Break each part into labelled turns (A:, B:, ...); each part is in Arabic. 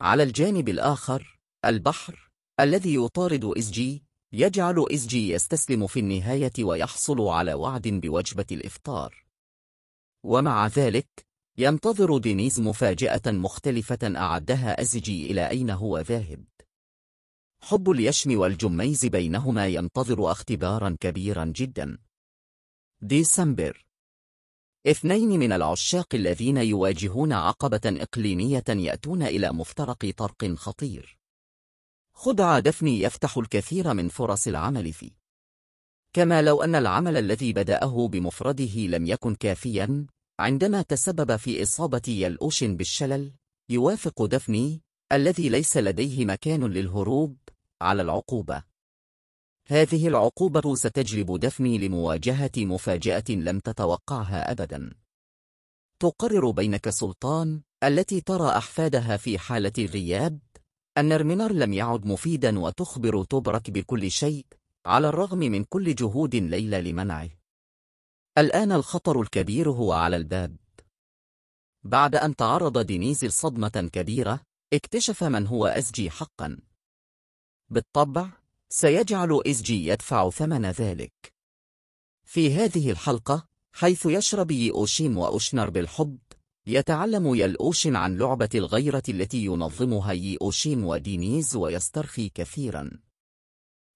A: على الجانب الآخر البحر الذي يطارد إسجي يجعل إسجي يستسلم في النهاية ويحصل على وعد بوجبة الإفطار ومع ذلك ينتظر دينيز مفاجأة مختلفة أعدها إسجي إلى أين هو ذاهب حب اليشم والجميز بينهما ينتظر اختبارا كبيرا جدا ديسمبر اثنين من العشاق الذين يواجهون عقبة إقليمية يأتون إلى مفترق طرق خطير خدع دفني يفتح الكثير من فرص العمل فيه كما لو أن العمل الذي بدأه بمفرده لم يكن كافيا عندما تسبب في إصابة يلؤوشن بالشلل يوافق دفني الذي ليس لديه مكان للهروب على العقوبة هذه العقوبة ستجلب دفني لمواجهة مفاجأة لم تتوقعها أبدا تقرر بينك سلطان التي ترى أحفادها في حالة الغياب أن رمينار لم يعد مفيدا وتخبر توبرك بكل شيء على الرغم من كل جهود ليلى لمنعه الآن الخطر الكبير هو على الباب بعد أن تعرض دينيز لصدمة كبيرة اكتشف من هو أزجي حقا بالطبع سيجعل جي يدفع ثمن ذلك في هذه الحلقة حيث يشرب أوشيم وأوشنر بالحب يتعلم يلأوشن عن لعبة الغيرة التي ينظمها أوشيم ودينيز ويسترخي كثيرا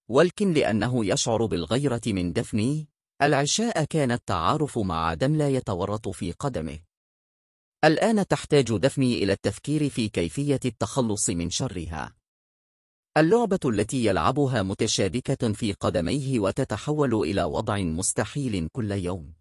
A: ولكن لأنه يشعر بالغيرة من دفني العشاء كان التعارف مع دم لا يتورط في قدمه الآن تحتاج دفني إلى التفكير في كيفية التخلص من شرها اللعبة التي يلعبها متشابكة في قدميه وتتحول إلى وضع مستحيل كل يوم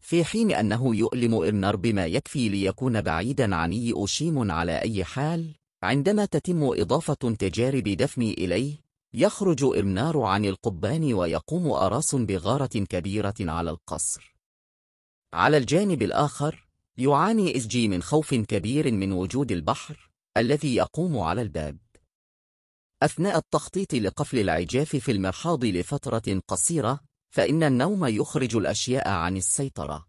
A: في حين أنه يؤلم إرنر بما يكفي ليكون بعيدا عن إي أوشيم على أي حال عندما تتم إضافة تجارب دفن إليه يخرج إرنار عن القبان ويقوم أراس بغارة كبيرة على القصر على الجانب الآخر يعاني إسجي من خوف كبير من وجود البحر الذي يقوم على الباب أثناء التخطيط لقفل العجاف في المرحاض لفترة قصيرة فإن النوم يخرج الأشياء عن السيطرة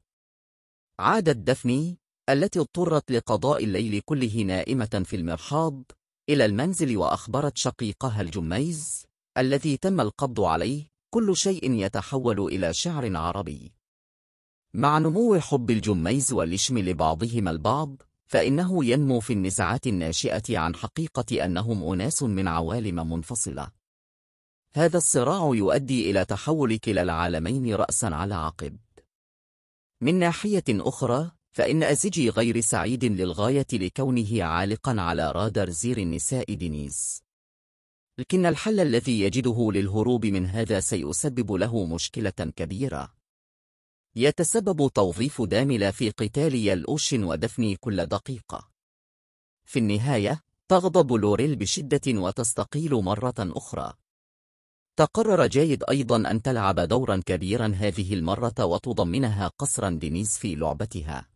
A: عادت دفني التي اضطرت لقضاء الليل كله نائمة في المرحاض إلى المنزل وأخبرت شقيقها الجميز الذي تم القبض عليه كل شيء يتحول إلى شعر عربي مع نمو حب الجميز واللشم لبعضهما البعض فإنه ينمو في النزاعات الناشئة عن حقيقة أنهم أناس من عوالم منفصلة هذا الصراع يؤدي إلى تحول كلا العالمين رأسا على عقب من ناحية أخرى فإن أزيجي غير سعيد للغاية لكونه عالقا على رادار زير النساء دينيز لكن الحل الذي يجده للهروب من هذا سيسبب له مشكلة كبيرة يتسبب توظيف داملا في قتال يلؤشن ودفني كل دقيقة. في النهاية، تغضب لوريل بشدة وتستقيل مرة أخرى. تقرر جايد أيضا أن تلعب دورا كبيرا هذه المرة وتضمنها قصرا دينيس في لعبتها.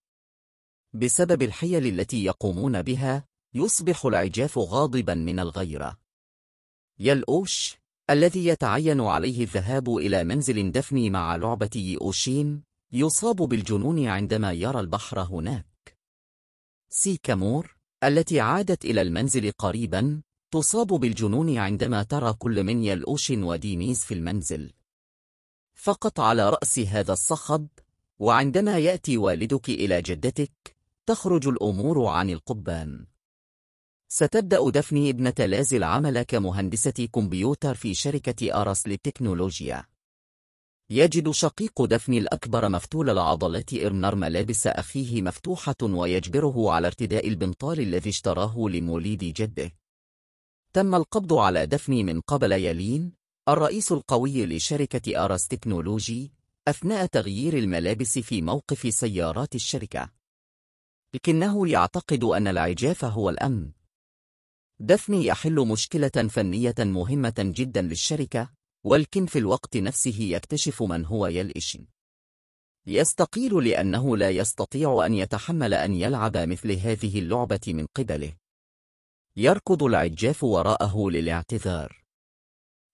A: بسبب الحيل التي يقومون بها، يصبح العجاف غاضبا من الغيرة. يالأوش الذي يتعين عليه الذهاب إلى منزل دفني مع لعبة أوشين يصاب بالجنون عندما يرى البحر هناك سيكامور التي عادت إلى المنزل قريبا تصاب بالجنون عندما ترى كل من يلؤشن ودينيز في المنزل فقط على رأس هذا الصخب وعندما يأتي والدك إلى جدتك تخرج الأمور عن القبان ستبدأ دفني ابنة لازل عمل كمهندسة كمبيوتر في شركة أرس للتكنولوجيا يجد شقيق دفن الأكبر مفتول العضلات إرنر ملابس أخيه مفتوحة ويجبره على ارتداء البنطال الذي اشتراه لموليد جده. تم القبض على دفن من قبل يلين، الرئيس القوي لشركة أراس تكنولوجي، أثناء تغيير الملابس في موقف سيارات الشركة. لكنه يعتقد أن العجاف هو الأمن. دفني يحل مشكلة فنية مهمة جدا للشركة، ولكن في الوقت نفسه يكتشف من هو يلئشن يستقيل لأنه لا يستطيع أن يتحمل أن يلعب مثل هذه اللعبة من قبله يركض العجاف وراءه للاعتذار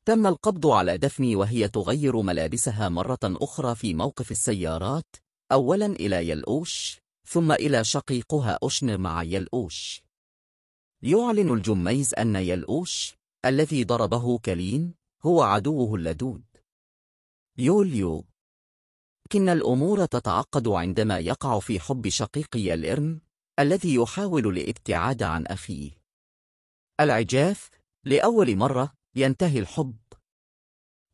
A: تم القبض على دفني وهي تغير ملابسها مرة أخرى في موقف السيارات أولا إلى يلؤوش ثم إلى شقيقها أشن مع يلؤوش يعلن الجميز أن يلؤوش الذي ضربه كلين هو عدوه اللدود يوليو كن الأمور تتعقد عندما يقع في حب شقيقي الإرم الذي يحاول الابتعاد عن أخيه العجاف لأول مرة ينتهي الحب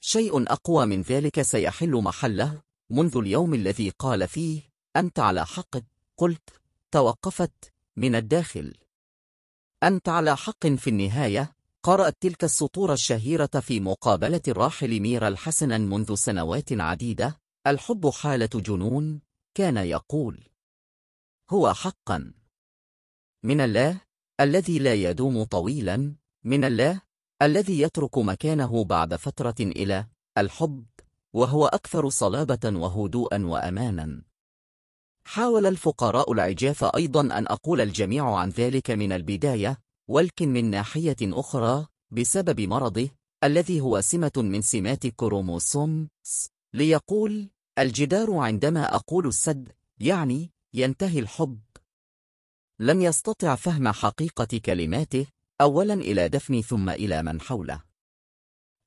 A: شيء أقوى من ذلك سيحل محله منذ اليوم الذي قال فيه أنت على حق قلت توقفت من الداخل أنت على حق في النهاية قرأت تلك السطور الشهيرة في مقابلة الراحل مير الحسن منذ سنوات عديدة الحب حالة جنون كان يقول هو حقا من الله الذي لا يدوم طويلا من الله الذي يترك مكانه بعد فترة إلى الحب وهو أكثر صلابة وهدوءا وأمانا حاول الفقراء العجاف أيضا أن أقول الجميع عن ذلك من البداية ولكن من ناحية أخرى بسبب مرضه الذي هو سمة من سمات كروموسوم ليقول الجدار عندما أقول السد يعني ينتهي الحب لم يستطع فهم حقيقة كلماته أولا إلى دفني ثم إلى من حوله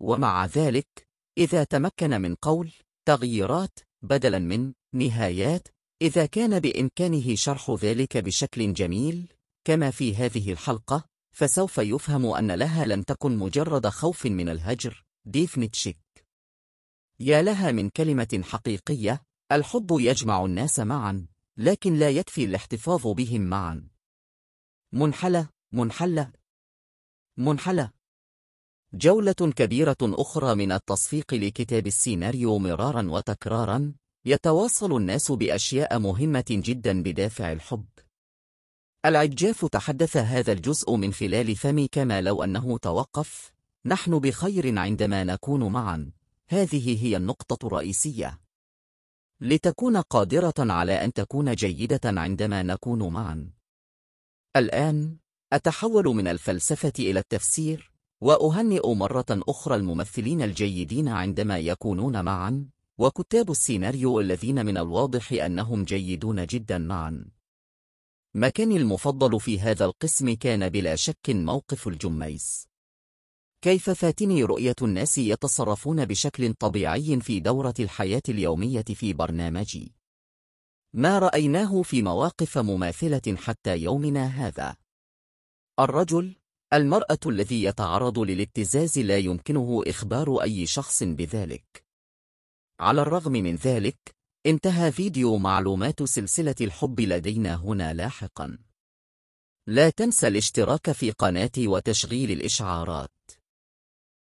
A: ومع ذلك إذا تمكن من قول تغييرات بدلا من نهايات إذا كان بإمكانه شرح ذلك بشكل جميل كما في هذه الحلقة فسوف يفهم أن لها لم تكن مجرد خوف من الهجر ديفنتشيك يا لها من كلمة حقيقية الحب يجمع الناس معا لكن لا يكفي الاحتفاظ بهم معا منحلة منحلة منحلة جولة كبيرة أخرى من التصفيق لكتاب السيناريو مرارا وتكرارا يتواصل الناس بأشياء مهمة جدا بدافع الحب العجاف تحدث هذا الجزء من خلال فمي كما لو أنه توقف نحن بخير عندما نكون معا هذه هي النقطة الرئيسية لتكون قادرة على أن تكون جيدة عندما نكون معا الآن أتحول من الفلسفة إلى التفسير وأهنئ مرة أخرى الممثلين الجيدين عندما يكونون معا وكتاب السيناريو الذين من الواضح أنهم جيدون جدا معا مكاني المفضل في هذا القسم كان بلا شك موقف الجميس كيف فاتني رؤية الناس يتصرفون بشكل طبيعي في دورة الحياة اليومية في برنامجي ما رأيناه في مواقف مماثلة حتى يومنا هذا الرجل المرأة الذي يتعرض للابتزاز لا يمكنه إخبار أي شخص بذلك على الرغم من ذلك انتهى فيديو معلومات سلسلة الحب لدينا هنا لاحقا لا تنسى الاشتراك في قناتي وتشغيل الإشعارات